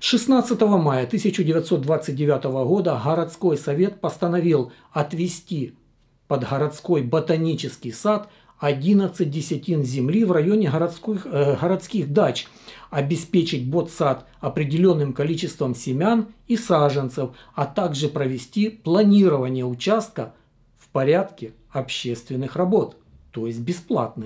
16 мая 1929 года городской совет постановил отвести под городской ботанический сад 11 десятин земли в районе городских, э, городских дач, обеспечить ботсад определенным количеством семян и саженцев, а также провести планирование участка в порядке общественных работ, то есть бесплатно.